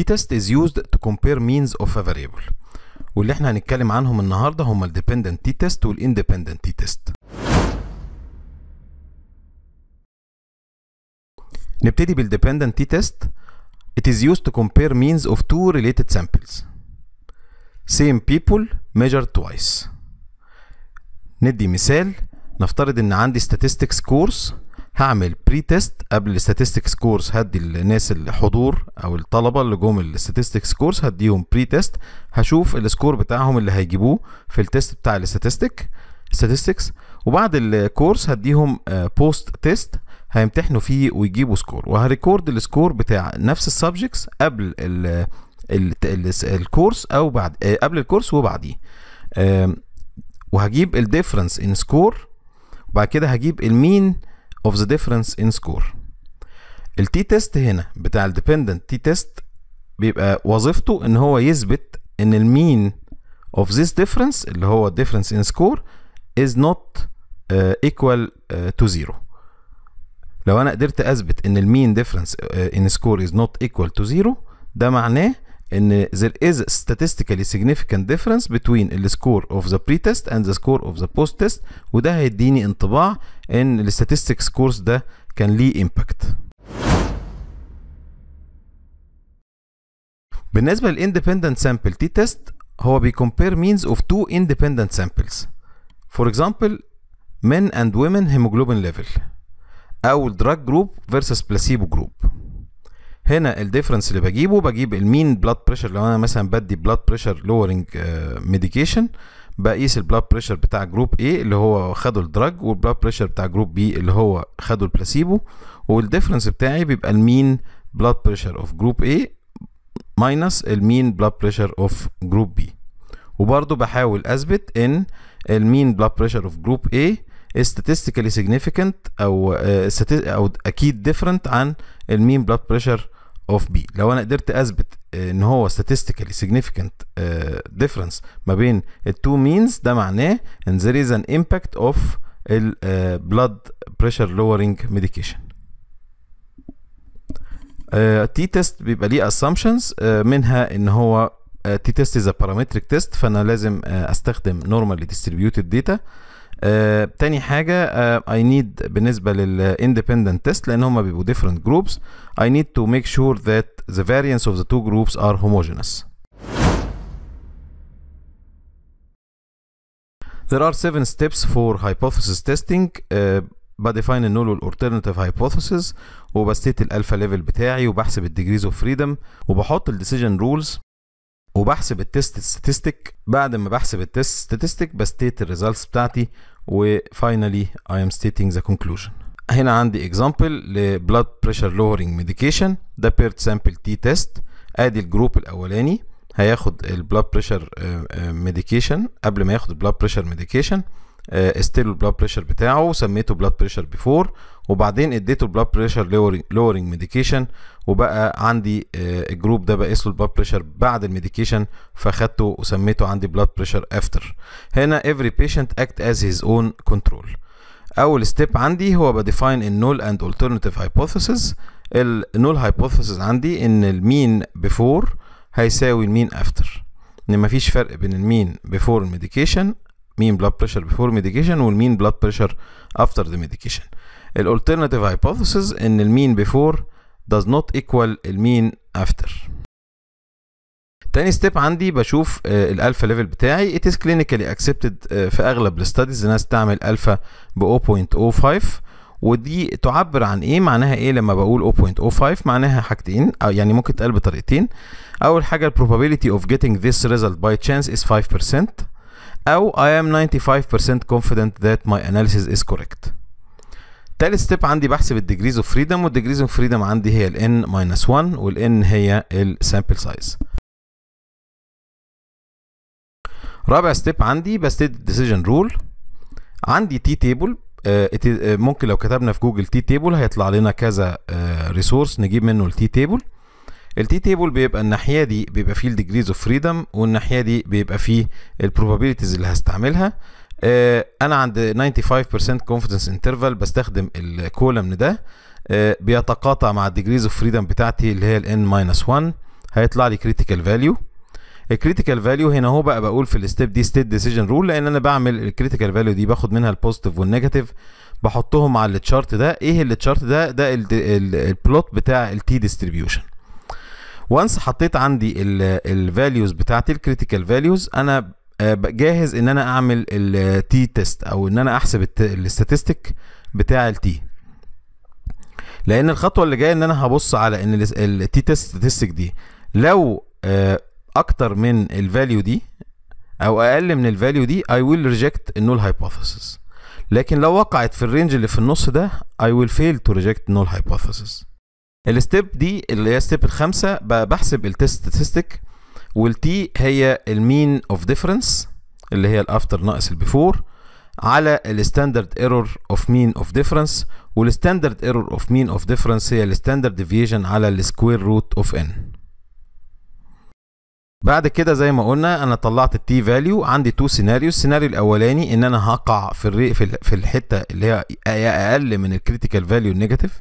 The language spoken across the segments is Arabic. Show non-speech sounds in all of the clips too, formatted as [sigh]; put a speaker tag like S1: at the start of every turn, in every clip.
S1: t test is used to compare means of a variable واللي احنا هنتكلم عنهم النهارده هما dependent t-test وال independent t-test نبتدي dependent t-test It is used to compare means of two related samples Same people measured twice ندي مثال نفترض ان عندي statistics course هعمل بري تيست قبل الستاتستكس كورس هدي الناس الحضور او الطلبه اللي جم الستاتستكس كورس هديهم بري تيست هشوف السكور بتاعهم اللي هيجيبوه في التيست بتاع الستاتستك statistics وبعد الكورس هديهم بوست آه، تيست هيمتحنوا فيه ويجيبوا سكور وهريكورد السكور بتاع نفس السبجكتس قبل الـ الـ ال الكورس او بعد آه، قبل الكورس وبعديه وهجيب الديفرنس ان سكور وبعد كده هجيب المين of the difference in score التي تيست هنا بتاع الديبندنت تي تيست بيبقى وظيفته ان هو يثبت ان المين of this difference اللي هو difference in score is not uh, equal uh, to zero لو انا قدرت اثبت ان المين difference uh, in score is not equal to zero ده معناه ان there is statistically significant difference between the score of the pre-test and the score of the post-test وده هيديني انطباع ان ال statistics course ده كان ليه impact بالنسبة independent sample t-test, هو compare means of two independent samples for example men and women hemoglobin level أو drug group versus placebo group هنا الديفرنس اللي بجيبه بجيب المين بلاد بريشر لو انا مثلا بدي بلاد بريشر لورنج ميديكيشن بقيس البلاد بريشر بتاع جروب A اللي هو خدوا الدراج والبلاد بريشر بتاع جروب B اللي هو خدوا البلاسيبو والديفرنس بتاعي بيبقى المين بلاد بريشر اوف جروب A ماينس المين بلاد بريشر اوف جروب B وبرضه بحاول اثبت ان المين بلاد بريشر اوف جروب A statistically significant او آه، او اكيد different عن المين بلاد بريشر اوف بي لو انا قدرت اثبت ان هو statistically significant difference ما بين التو مينز ده معناه ان there is an impact of ال blood pressure lowering medication التي تيست بيبقى ليه assumptions منها ان هو تي تيست از a parametric تيست فانا لازم استخدم normally distributed data آه تاني حاجه آه I need بالنسبه للاندبندنت تيست لان هما بيبقوا ديفرنت جروبس I need to make sure that the variance of the two groups are homogeneous There are seven steps for hypothesis testing uh, بديفاين النول والاولترناتيف هايبوثيسز وبستيت الالفا ليفل بتاعي وبحسب الديجريز اوف فريدم وبحط الديسيجن رولز وبحسب التست ستاتستيك بعد ما بحسب التست ستاتستيك بستيت الريزلتس بتاعتي وفاينالي اي ام ستيتنج ذا conclusion هنا عندي اكزامبل لبلاد بريشر lowering ميديكيشن ده بيرت سامبل تي تيست ادي الجروب الاولاني هياخد البلاد بريشر ميديكيشن قبل ما ياخد البلاد بريشر ميديكيشن ستيل البلاد بريشر بتاعه سميته بلاد بريشر بيفور وبعدين اديته البلاد بريشر لورنج ميديكيشن وبقى عندي الجروب آه، ده بقيس له البلاد بريشر بعد الميديكيشن فاخدته وسميته عندي بلاد بريشر افتر هنا every patient act as his own control اول ستيب عندي هو بديفاين النول اند alternative هايبوثيسز النول هايبوثيسز عندي ان المين بيفور هيساوي المين افتر ان مفيش فرق بين المين بيفور الميديكيشن mean blood pressure before ميديكيشن والmean blood pressure after the ميديكيشن الالترناتيف هايبوثيسز ان المين بيفور does not equal المين افتر تاني ستيب عندي بشوف آه، الالفا ليفل بتاعي ات از كلينيكالي اكسبتد في اغلب الستاديز الناس تعمل الفا ب 0.05 ودي تعبر عن ايه معناها ايه لما بقول 0.05 معناها حاجتين أو يعني ممكن تتقال بطريقتين اول حاجه probability of getting this result by chance is 5% أو I am 95% confident that my analysis is correct تالت ستيب عندي بحسب الديجريز اوف فريدم والديجريز اوف فريدم عندي هي ال n 1 وال n هي السامبل سايز رابع ستيب عندي بستيت decision رول عندي تي تيبل آه، آه، ممكن لو كتبنا في جوجل تي تيبل هيطلع لنا كذا ريسورس آه، نجيب منه التي تيبل التي تيبل بيبقى الناحيه دي بيبقى فيه الديجريز اوف فريدم والناحيه دي بيبقى فيه البروبابيلتيز اللي هستعملها آه انا عند 95% confidence interval بستخدم الكولمن ده آه بيتقاطع مع الديجريز اوف فريدم بتاعتي اللي هي ال ماينس 1 هيطلع لي كريتيكال فاليو الكريتيكال فاليو هنا اهو بقى بقول في الستيب دي ستيت ديسيجن رول لان انا بعمل الكريتيكال فاليو دي باخد منها البوزيتيف والنيجاتيف بحطهم على التشارت ده ايه التشارت ده ده البلوت بتاع التي ديستريبيوشن وانس حطيت عندي الفاليوز بتاعتي الكريتيكال فاليوز انا آه، جاهز ان انا اعمل التي تيست او ان انا احسب الاستاتستيك بتاع التي لان الخطوه اللي جايه ان انا هبص على ان التي تيست ستاتستيك دي لو آه، اكتر من الفاليو دي او اقل من الفاليو دي I will reject null hypothesis لكن لو وقعت في الرينج اللي في النص ده I will fail to reject null hypothesis الستيب دي اللي هي ستيب الخامسه بحسب التست ستاتستيك والتي هي المين اوف ديفرنس اللي هي الافتر ناقص البيفور على الستاندرد ايرور اوف مين اوف ديفرنس والستاندرد ايرور اوف مين اوف ديفرنس هي الستاندرد ديفيجن على السكوير روت اوف ان بعد كده زي ما قلنا انا طلعت التي فاليو عندي تو سيناريو السيناريو الاولاني ان انا هقع في, في الحته اللي هي اقل من الكريتيكال فاليو النيجاتيف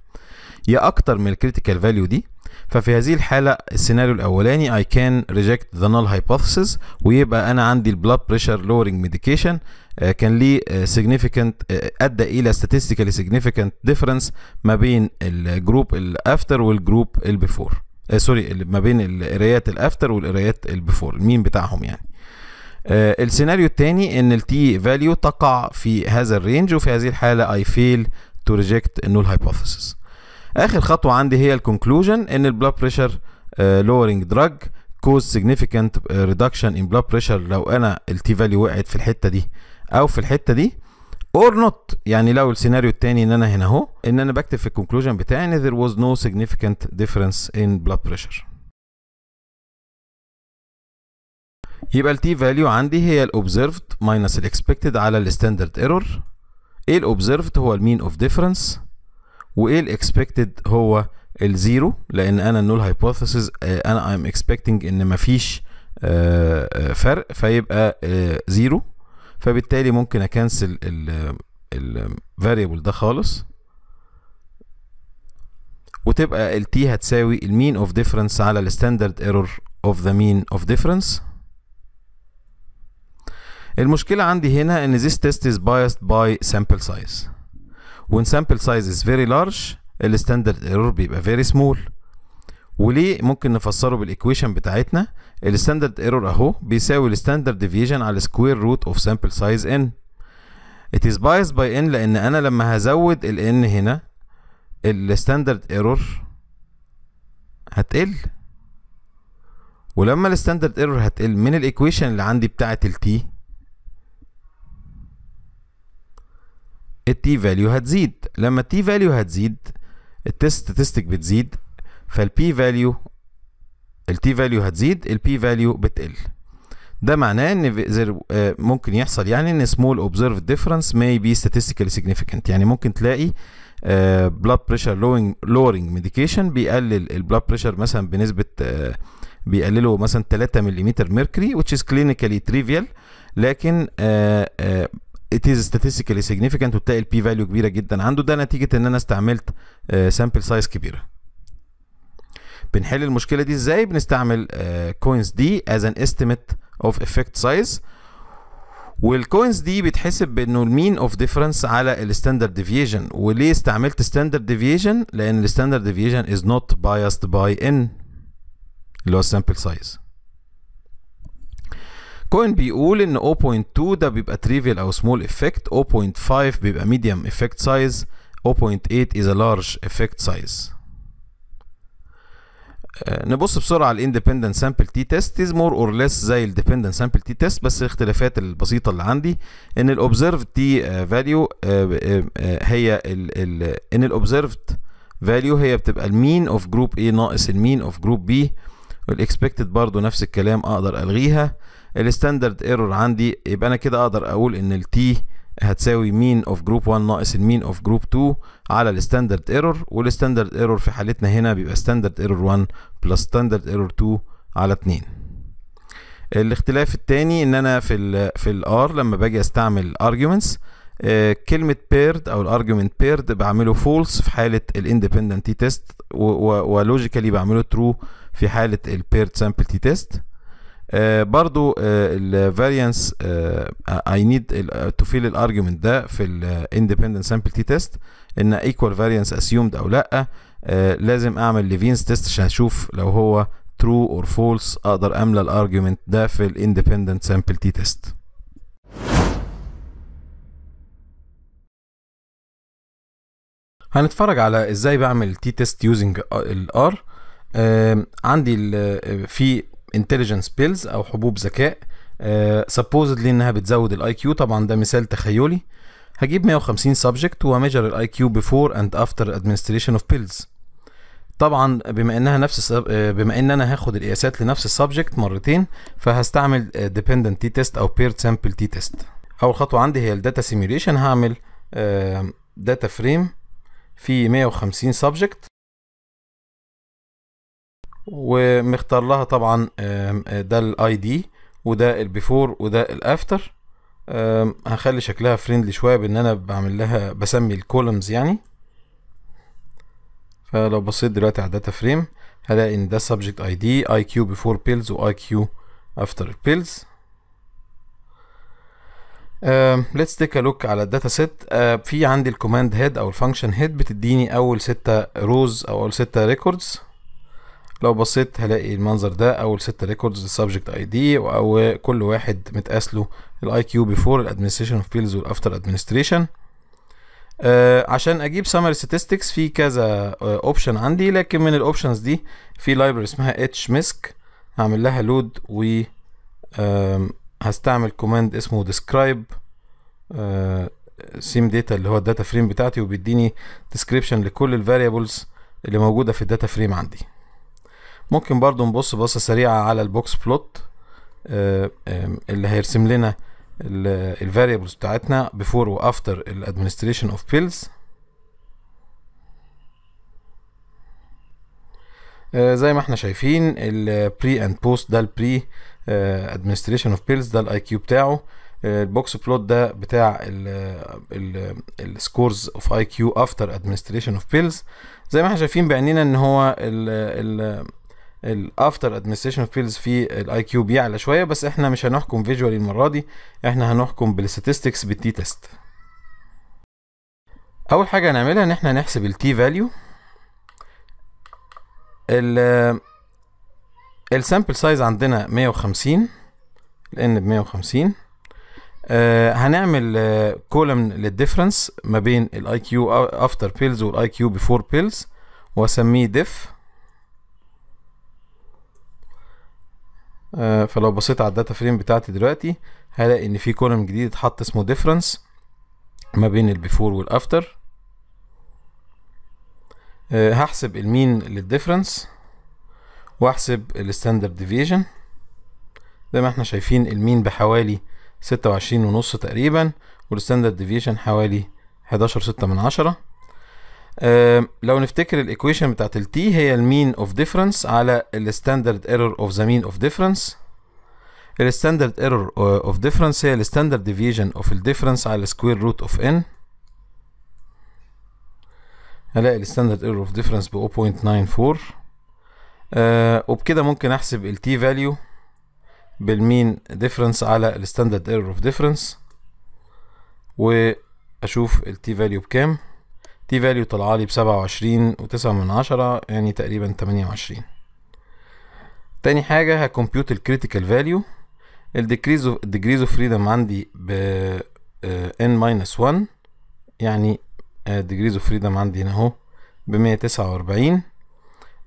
S1: يا اكتر من الكريتيكال فاليو دي ففي هذه الحالة السيناريو الأولاني I can reject the null hypothesis ويبقى أنا عندي البلاد بريشر lowering medication آه، كان ليه آه، significant آه، أدى إلى statistically significant difference ما بين الجروب الأفتر والجروب البيفور سوري ما بين القرايات الأفتر والقرايات البيفور مين بتاعهم يعني السيناريو الثاني ان التي فاليو تقع في هذا الرينج وفي هذه الحاله I fail to reject null hypothesis اخر خطوه عندي هي الكونكلوجن ان البلاد بريشر لورنج دراج كوز سيجنيفيكانت ريدكشن ان بلاد بريشر لو انا التي فاليو وقعت في الحته دي او في الحته دي اور نوت يعني لو السيناريو التاني ان انا هنا اهو ان انا بكتب في الكونكلوجن بتاعي ان there was no significant difference in blood pressure يبقى التي فاليو عندي هي الاوبزرفد ماينس الاكسبكتد على الستاندرد ايرور ايه الاوبزرفد هو المين اوف ديفرنس وايه الاكسبكتد هو الزيرو لان انا النول آه، هايبوثيسز انا ايم اكسبكتنج ان مفيش آه، آه، فرق فيبقى زيرو فبالتالي ممكن اكنسل الفاريبل ده خالص وتبقى ال t هتساوي mean of difference على الستاندرد ايرور of the mean of difference المشكلة عندي هنا ان this test is biased by sample size وان سامبل سايز از فيري لارج الستاندرد ايرور بيبقى فيري سمول وليه ممكن نفسره بالايكويشن بتاعتنا الستاندرد ايرور اهو بيساوي الستاندرد ديفيجن على سكوير روت اوف سامبل سايز ان ات از بايس باي ان لان انا لما هزود ال ان هنا الستاندرد ايرور هتقل ولما الستاندرد ايرور هتقل من الايكويشن اللي عندي بتاعه التي التي فاليو هتزيد لما التي فاليو هتزيد الستاتستيك بتزيد فالبي فاليو التي فاليو هتزيد البي فاليو بتقل ده معناه ان آه، ممكن يحصل يعني ان small observed difference may be statistically significant يعني ممكن تلاقي آه، blood pressure lowering, ميديكيشن medication بيقلل البلاد بريشر مثلا بنسبه آه، بيقلله مثلا 3 ملم mercury which is clinically trivial لكن it is statistically significant وتلاقي البي فاليو كبيره جدا عنده ده نتيجه ان انا استعملت سامبل آه، سايز كبيره بنحل المشكله دي ازاي بنستعمل كوينز آه، دي as an estimate of effect size والكوينز دي بيتحسب بانه المين اوف ديفرنس على الستاندرد ديفيجن وليه استعملت ستاندرد ديفيجن لان الستاندرد ديفيجن از نوت بايست باي ان اللي هو السامبل سايز كوين بيقول ان 0.2 ده بيبقى تريفيال او سمول افكت 0.5 بيبقى ميديوم افكت سايز 0.8 از ا لارج افكت سايز نبص بسرعة على الاندبندنت سامبل تي تيست از مور اور ليس زي الديبندنت سامبل تي تيست بس الاختلافات البسيطة اللي عندي ان الاوبزرفد تي فاليو هي الـ الـ ان الاوبزرفد فاليو هي بتبقى المين اوف جروب A ناقص المين اوف جروب B والاكسبكتد برضو نفس الكلام اقدر الغيها الستاندرد ايرور عندي يبقى انا كده اقدر اقول ان التي هتساوي مين اوف جروب 1 ناقص المين اوف جروب 2 على الستاندرد ايرور والستاندرد ايرور في حالتنا هنا بيبقى ستاندرد ايرور 1 بلس ستاندرد ايرور 2 على 2 الاختلاف الثاني ان انا في الـ في الار لما باجي استعمل arguments آه، كلمة paired او الارجيومنت paired بعمله false في حالة الاندبندنت تي تيست ولوجيكالي بعمله true في حالة البيرد سامبل تي تيست آه، برضو الفاريانس اي نيد تو فيل الارجيومنت ده في الاندبندنت سامبل تي تيست ان ايكوال فاريانس اسيومد او لا آه، لازم اعمل ليفينز تيست عشان اشوف لو هو ترو اور فولس اقدر املى الارجيومنت ده في الاندبندنت سامبل تي تيست هنتفرج على ازاي بعمل تي تيست يوزنج الار عندي آه، في انتليجنس بيلز او حبوب ذكاء سبوزدلي آه، انها بتزود الاي كيو طبعا ده مثال تخيلي هجيب 150 subject وميجر الاي كيو بيفور اند افتر ادمنستريشن اوف بيلز طبعا بما انها نفس آه، بما ان انا هاخد القياسات لنفس السبجكت مرتين فهستعمل ديبندنت تي تيست او بيرد سامبل تي تيست اول خطوه عندي هي الداتا سيميوليشن هعمل داتا آه، فريم في 150 سبجكت ومختار لها طبعا ده الاي دي وده البيفور وده الافتر هخلي شكلها فريندلي شويه بان انا بعمل لها بسمي الكولمز يعني فلو بصيت دلوقتي على داتا فريم هلاقي ان ده subject id iq before بيفور بيلز واي after افتر بيلز let's take a look على الداتا سيت uh, في عندي الكوماند هيد او الفانكشن هيد بتديني اول ستة روز او اول ستة ريكوردز لو بصيت هلاقي المنظر ده اول ستة ريكوردز السبجكت اي دي وكل واحد متقاس له الاي كيو بيفور الادمنستريشن اوف فيلز والافتر ادمنستريشن عشان اجيب سمري statistics في كذا اوبشن آه، uh, عندي لكن من الاوبشنز دي في لايبرري اسمها اتش مسك هعمل لها لود و هستعمل كوماند اسمه describe سيم آه، داتا اللي هو الداتا فريم بتاعتي وبيديني ديسكريبشن لكل الفاريبلز اللي موجوده في الداتا فريم عندي ممكن برضو نبص بصة سريعة على البوكس بلوت آه، اللي هيرسم لنا الفاريبلز بتاعتنا بيفور وافتر الادمنستريشن اوف بيلز زي ما احنا شايفين البري اند بوست ده البري ادمنستريشن اوف بيلز ده الاي كيو بتاعه آه، البوكس بلوت ده بتاع السكورز اوف اي كيو افتر ادمنستريشن اوف بيلز زي ما احنا شايفين بعينينا ان هو ال ال الافتر ادمنستريشن فيلز في الاي كيو بيعلى شويه بس احنا مش هنحكم فيجوالي المره دي احنا هنحكم بالستاتستكس بالتي تيست اول حاجه هنعملها ان احنا نحسب التي فاليو ال السامبل سايز عندنا 150 لان ب 150 آه، هنعمل كولم آه، للديفرنس ما بين الاي كيو افتر بيلز والاي كيو بيفور بيلز واسميه ديف آه، فلو بصيت على الداتا فريم بتاعتي دلوقتي هلاقي ان في كولم جديد اتحط اسمه ديفرنس ما بين البيفور والافتر آه، هحسب المين للديفرنس واحسب الستاندرد ديفيجن زي ما احنا شايفين المين بحوالي ستة وعشرين ونص تقريبا والستاندرد ديفيشن حوالي حداشر ستة من عشرة أه لو نفتكر الايكويشن بتاعت التي هي المين اوف ديفرنس على الستاندرد ايرور اوف ذا مين اوف ديفرنس الستاندرد ايرور اوف ديفرنس هي الستاندرد ديفيجن اوف الديفرنس على سكوير روت اوف ان هلاقي الستاندرد ايرور اوف ديفرنس ب 0.94 أه وبكده ممكن احسب التي فاليو بالمين ديفرنس على الستاندرد ايرور اوف ديفرنس واشوف التي فاليو بكام تي فاليو طلع لي بسبعة وعشرين وتسعة من عشرة يعني تقريبا 28 تاني حاجة هكمبيوت الكريتيكال فاليو الديكريز اوف الديجريز اوف فريدم عندي ب ان ماينس 1 يعني ديجريز اوف فريدم عندي هنا اهو ب 149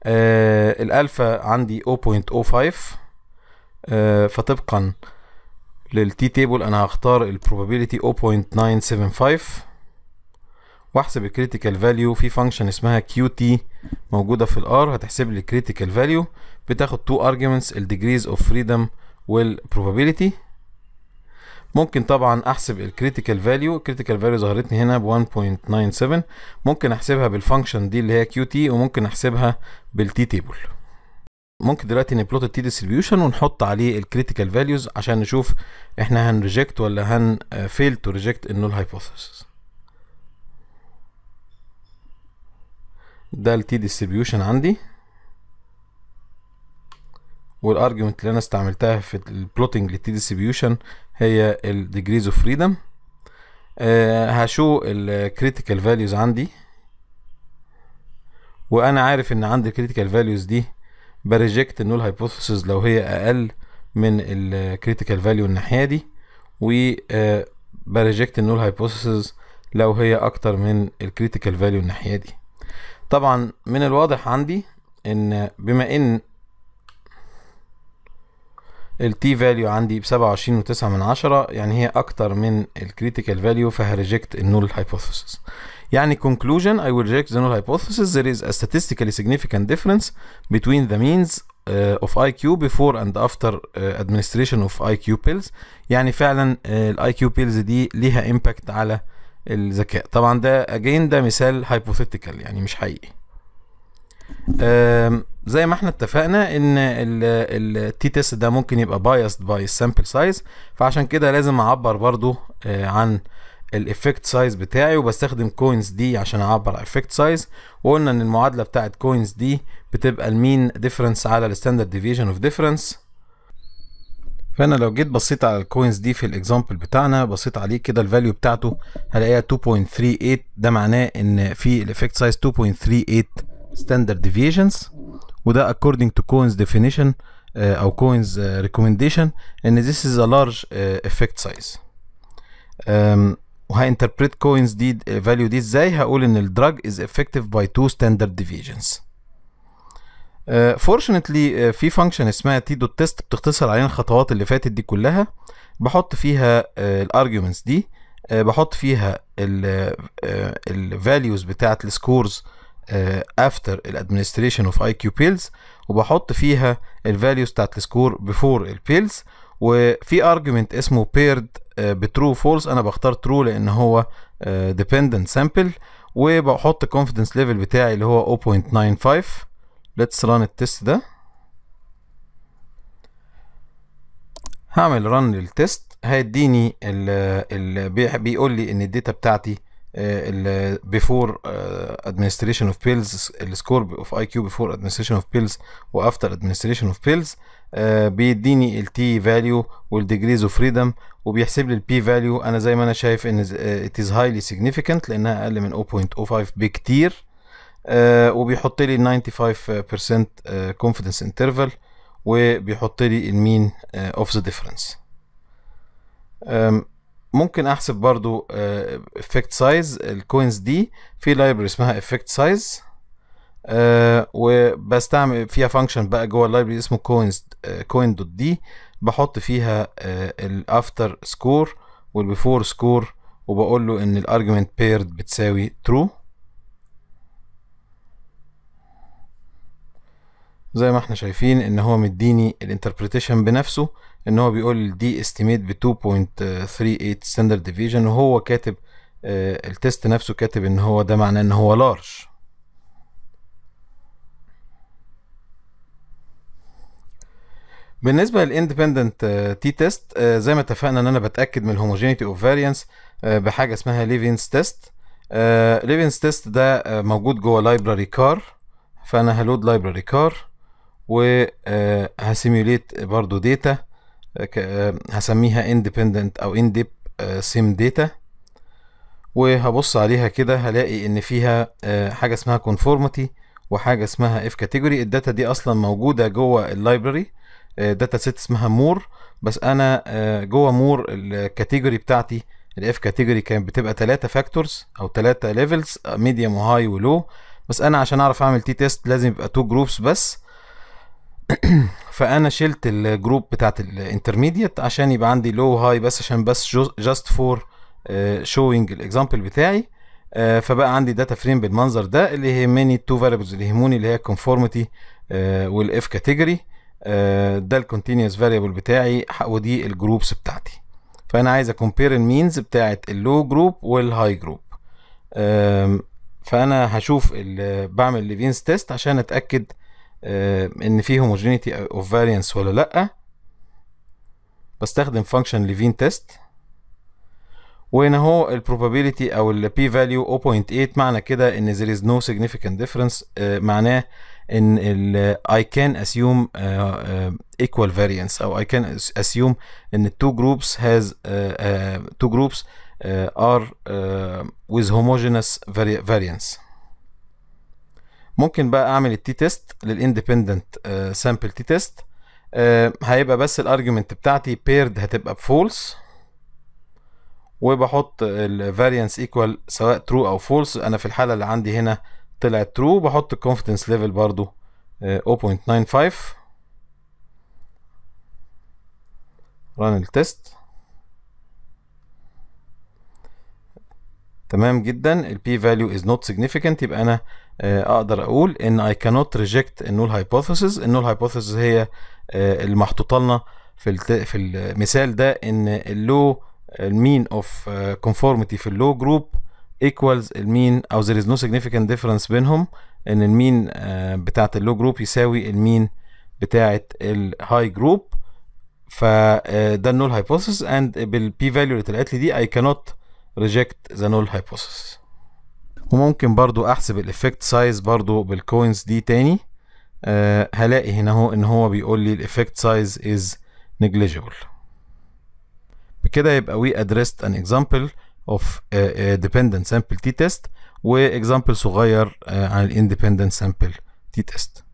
S1: آه الالفا عندي 0.05 آه فطبقا للتي تيبل انا هختار البروبابيلتي 0.975 واحسب الكريتيكال فاليو في فانكشن اسمها كيو تي موجوده في الار هتحسب لي الكريتيكال فاليو بتاخد تو ارجيومنتس الديجريز اوف فريدم والبروبابيلتي ممكن طبعا احسب الكريتيكال فاليو الكريتيكال فاليو ظهرتني هنا ب 1.97 ممكن احسبها بالفانكشن دي اللي هي كيو تي وممكن احسبها بالتي تيبل ممكن دلوقتي نبلوت التي ديستريبيوشن ونحط عليه الكريتيكال فاليوز عشان نشوف احنا هنريجكت ولا هنفيل تو ريجكت النول هايبوثيسيس ده التي ديستريبيوشن عندي والارجيومنت اللي انا استعملتها في البلوتنج للتي ديستريبيوشن هي الديجريز اوف فريدم هشو الكريتيكال فاليوز عندي وانا عارف ان عندي الكريتيكال فاليوز دي بريجكت النول هايبوثيسز لو هي اقل من الكريتيكال فاليو الناحيه دي و آه، بريجكت النول هايبوثيسز لو هي اكتر من الكريتيكال فاليو الناحيه دي طبعا من الواضح عندي ان بما ان التي فاليو عندي ب 27.9 من عشرة يعني هي اكتر من الكريتيكال فاليو فهريجكت النول هايبوثيسيس يعني conclusion I will reject the null hypothesis there is a statistically significant difference between the means uh, of IQ before and after uh, administration of IQ pills يعني فعلا uh, IQ pills دي ليها impact على الذكاء طبعا ده اجين ده مثال هايبوثيتيكال يعني مش حقيقي زي ما احنا اتفقنا ان التي تيست ده ممكن يبقى بايست باي السامبل سايز فعشان كده لازم اعبر برضو آه، عن الافكت سايز بتاعي وبستخدم كوينز دي عشان اعبر عن افكت سايز وقلنا ان المعادله بتاعت كوينز دي بتبقى المين ديفرنس على الستاندرد ديفيجن اوف ديفرنس فانا لو جيت بصيت على الكوينز دي في الاكزامبل بتاعنا بصيت عليه كده الفاليو بتاعته هلاقيها 2.38 ده معناه ان في الايفكت سايز 2.38 ستاندرد ديفيجنز وده اكوردنج تو كوينز ديفينيشن او كوينز ريكومنديشن آه، ان this is a large ايفكت آه، effect size um, وهانتربريت coins دي آه، value دي ازاي هقول ان الدراج is effective by تو standard deviations فورشنتلي uh, uh, في فانكشن اسمها تي دوت تيست بتختصر علينا الخطوات اللي فاتت دي كلها بحط فيها uh, الارجيومنتس دي بحط فيها الفاليوز بتاعت السكورز افتر الادمنستريشن اوف اي كيو بيلز وبحط فيها الفاليوز بتاعت السكور بيفور البيلز وفي ارجيومنت اسمه بيرد بترو فولس انا بختار ترو لان هو ديبندنت سامبل وبحط confidence ليفل بتاعي اللي هو 0.95 let's run التست ده هعمل run للتست هيديني ال ال بيقول لي ان الداتا بتاعتي ال before administration of pills السكور of IQ before administration of pills و after administration of pills بيديني ال t value وال degrees of freedom وبيحسب لي ال p value انا زي ما انا شايف ان it is highly significant لانها اقل من 0.05 بكتير آه، وبيحط لي 95% كونفيدنس انترفال وبيحط لي المين اوف ذا ديفرنس ممكن احسب برضو افكت سايز الكوينز دي في لايبرري اسمها افكت سايز أه وبستعمل فيها فانكشن بقى جوه اللايبرري اسمه كوينز كوين دوت دي بحط فيها الافتر سكور والبيفور سكور وبقول له ان الارجمنت بيرد بتساوي ترو زي ما احنا شايفين ان هو مديني الانتربريتيشن بنفسه ان هو بيقول دي استيميت ب 2.38 ستاندرد ديفيجن وهو كاتب التيست آه، التست نفسه كاتب ان هو ده معناه ان هو لارج بالنسبه للاندبندنت تي تيست زي ما اتفقنا ان انا بتاكد من الهوموجينيتي اوف فاريانس بحاجه اسمها ليفينز تيست ليفينز تيست ده آه، موجود جوه لايبراري كار فانا هلود لايبراري كار وهسيميوليت آه، برضو داتا آه، آه، هسميها اندبندنت او اندب سيم data وهبص عليها كده هلاقي ان فيها حاجه اسمها كونفورمتي وحاجه اسمها اف كاتيجوري الداتا دي اصلا موجوده جوه اللايبرري داتا سيت اسمها مور بس انا جوه مور الكاتيجوري بتاعتي الاف كاتيجوري كانت بتبقى ثلاثة فاكتورز او ثلاثة ليفلز ميديوم وهاي ولو بس انا عشان اعرف اعمل تي تيست لازم يبقى تو جروبس بس [clears throat] فانا شلت الجروب بتاعت الانترميديت عشان يبقى عندي لو هاي بس عشان بس جاست فور شوينج الاكزامبل بتاعي آه، فبقى عندي داتا فريم بالمنظر ده اللي يهمني التو فاريبلز اللي يهموني اللي هي الكونفورميتي والاف كاتيجوري ده الكونتينوس فاريبل بتاعي ودي الجروبس بتاعتي فانا عايز اكمبير المينز بتاعت اللو جروب والهاي جروب فانا هشوف بعمل ليفينز تيست عشان اتاكد ان في هوموجينيتي اوف فاريانس ولا لا بستخدم فانكشن ليفين تيست وهنا هو البروبابيليتي او البي فاليو 0.8 معنى كده ان there is no significant difference آه معناه ان ال I can assume uh, uh, equal variance او I can assume ان two groups has uh, uh, two groups uh, are uh, with homogeneous vari variance ممكن بقى اعمل التي تيست للاندبندنت سامبل آه، تي تيست آه، هيبقى بس الارجيومنت بتاعتي بيرد هتبقى بفولس وبحط الفاريانس ايكوال سواء ترو او فولس انا في الحاله اللي عندي هنا طلعت ترو بحط الكونفيدنس ليفل برضو 0.95 ران التست تمام جدا البي فاليو از نوت significant يبقى انا آه، اقدر اقول ان اي كانوت ريجكت النول هايبوثيسز النول هايبوثيسز هي آه، اللي محطوطه لنا في في المثال ده ان اللو المين اوف كونفورميتي في اللو جروب ايكوالز المين او ذير از نو سيجنيفيكانت ديفرنس بينهم ان المين آه، بتاعه اللو جروب يساوي المين بتاعه الهاي جروب فده النول هايبوثيسز اند بالبي فاليو اللي طلعت لي دي اي كانوت ريجكت ذا نول هايبوثيسز وممكن برضو احسب الافكت سايز برضو بالكوينز دي تاني أه هلاقي هنا هو ان هو بيقول لي الافكت سايز از نيجليجيبل بكده يبقى وي ادريست ان اكزامبل اوف ديبندنت سامبل تي تيست واكزامبل صغير uh, عن الاندبندنت سامبل تي تيست